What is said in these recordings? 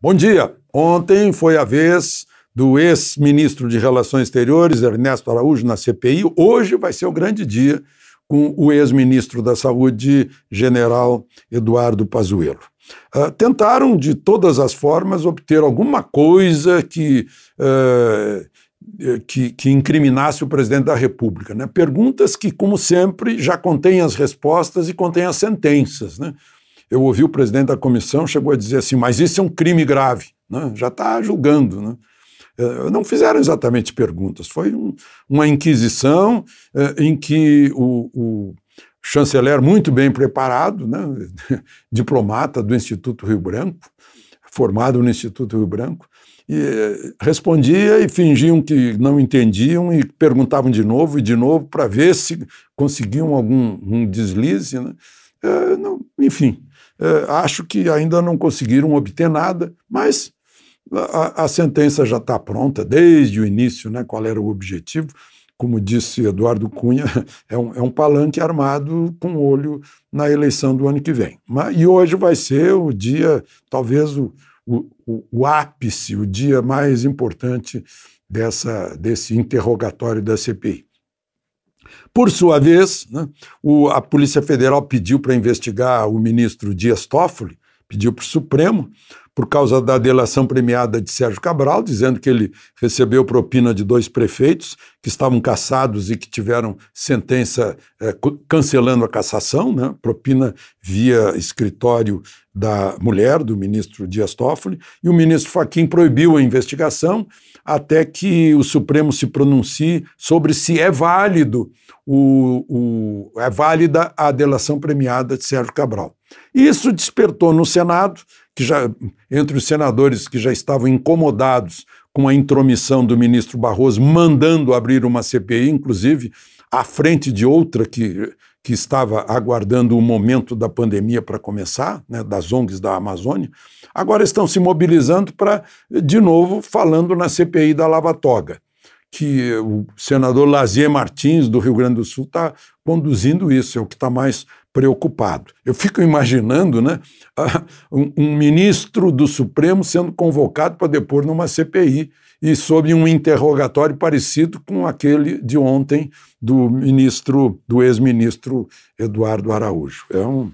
Bom dia! Ontem foi a vez do ex-ministro de Relações Exteriores, Ernesto Araújo, na CPI. Hoje vai ser o grande dia com o ex-ministro da Saúde, general Eduardo Pazuello. Uh, tentaram de todas as formas obter alguma coisa que uh, eh, que, que, incriminasse o presidente da República. Né? Perguntas que, como sempre, já contêm as respostas e contêm as sentenças. Né? Eu ouvi o presidente da comissão, chegou a dizer assim, mas isso é um crime grave, né? já está julgando. Né? Eh, não fizeram exatamente perguntas, foi um, uma inquisição eh, em que o, o, chanceler, muito bem preparado, né? diplomata do Instituto Rio Branco, formado no Instituto Rio Branco, e respondia e fingiam que não entendiam e perguntavam de novo e de novo para ver se conseguiam algum um deslize. Né? É, não, enfim, é, acho que ainda não conseguiram obter nada, mas a, a sentença já está pronta desde o início, né, qual era o objetivo. Como disse Eduardo Cunha, é um, é um palanque armado com olho na eleição do ano que vem. Mas, e hoje vai ser o dia, talvez o o, o, o ápice, o dia mais importante dessa, desse interrogatório da CPI. Por sua vez, né, o, a Polícia Federal pediu para investigar o ministro Dias Toffoli, pediu para o Supremo, por causa da delação premiada de Sérgio Cabral, dizendo que ele recebeu propina de dois prefeitos que estavam cassados e que tiveram sentença é, cancelando a cassação, né? propina via escritório da mulher do ministro Dias Toffoli, e o ministro Faquim proibiu a investigação até que o Supremo se pronuncie sobre se é válido o, o é válida a delação premiada de Sérgio Cabral. Isso despertou no Senado, que já entre os senadores que já estavam incomodados com a intromissão do ministro Barroso, mandando abrir uma CPI, inclusive à frente de outra que, que estava aguardando o momento da pandemia para começar, né, das ONGs da Amazônia, agora estão se mobilizando para, de novo, falando na CPI da Lava Toga que o senador Lazier Martins, do Rio Grande do Sul, está conduzindo isso, é o que está mais preocupado. Eu fico imaginando né, um, ministro do Supremo sendo convocado para depor numa CPI e sob um interrogatório parecido com aquele de ontem do ministro, do ex-ministro Eduardo Araújo. É um.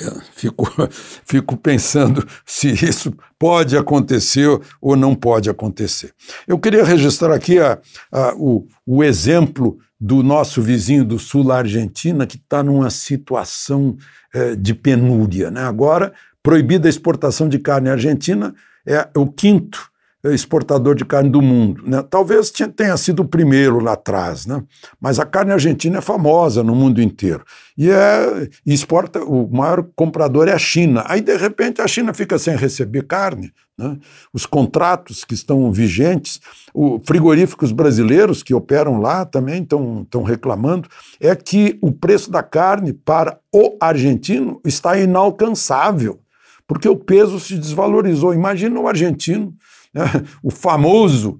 É, fico, fico pensando se isso pode acontecer ou não pode acontecer. Eu queria registrar aqui a, a, o, o exemplo do nosso vizinho do sul, a Argentina, que está numa situação é, de penúria. Né? Agora, proibida a exportação de carne Argentina, é o quinto exportador de carne do mundo. Né? Talvez tenha sido o primeiro lá atrás, né? mas a carne argentina é famosa no mundo inteiro. E é, exporta, o maior comprador é a China. Aí, de repente, a China fica sem receber carne. Né? Os contratos que estão vigentes, o frigoríficos brasileiros que operam lá também estão reclamando, é que o preço da carne para o argentino está inalcançável, porque o peso se desvalorizou. Imagina o argentino né? o famoso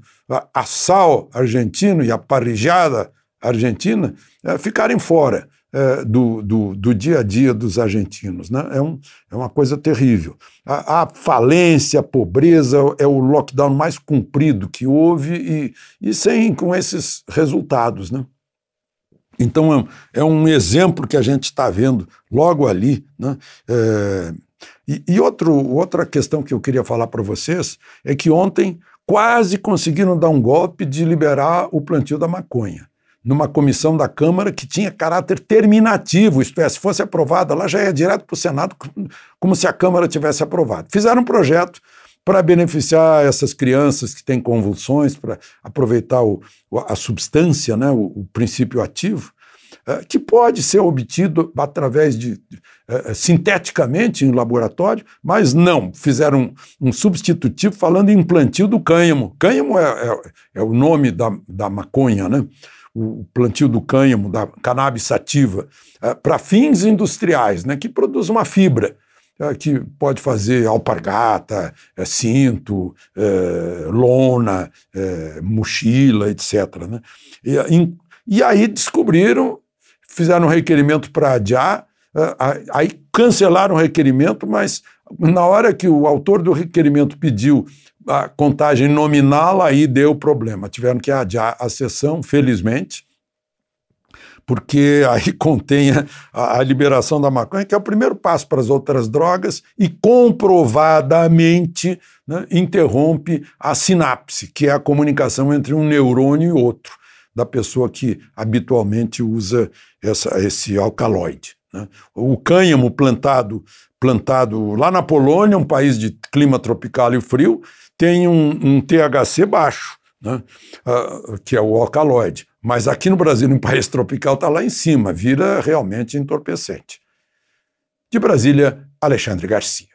assal argentino e a parrijada argentina é, ficarem fora é, do, do, do, dia a dia dos argentinos. Né? É, um, é uma coisa terrível. A, a, falência, a pobreza é o lockdown mais comprido que houve e, e sem com esses resultados. Né? Então é, é um exemplo que a gente está vendo logo ali. Né? É, e, e outro, outra questão que eu queria falar para vocês é que ontem quase conseguiram dar um golpe de liberar o plantio da maconha numa comissão da Câmara que tinha caráter terminativo, isto é, se fosse aprovada, ela já ia direto para o Senado, como se a Câmara tivesse aprovado. Fizeram um projeto para beneficiar essas crianças que têm convulsões, para aproveitar o, a substância, né, o, o princípio ativo, eh, que pode ser obtido através de eh, eh, sinteticamente em laboratório, mas não fizeram um, um substitutivo falando em plantio do cânhamo. Cânhamo é, é, é o nome da, da maconha, né? o plantio do cânhamo, da cannabis sativa, para fins industriais, né, que produz uma fibra, que pode fazer alpargata, é, cinto, lona, mochila, etc. Né? E, e aí descobriram fizeram um requerimento para adiar, ah, aí cancelaram o requerimento, mas na hora que o autor do requerimento pediu a contagem nominal, aí deu problema. Tiveram que adiar a sessão, felizmente, porque aí contém a, a liberação da maconha, que é o primeiro passo para as outras drogas, e comprovadamente né, interrompe a sinapse, que é a comunicação entre um neurônio e outro da pessoa que habitualmente usa essa, esse alcaloide. Né? O cânhamo plantado, plantado lá na Polônia, um país de clima tropical e frio, tem um, um THC baixo, né? Ah, que é o alcaloide. Mas aqui no Brasil, em um país tropical, está lá em cima, vira realmente entorpecente. De Brasília, Alexandre Garcia.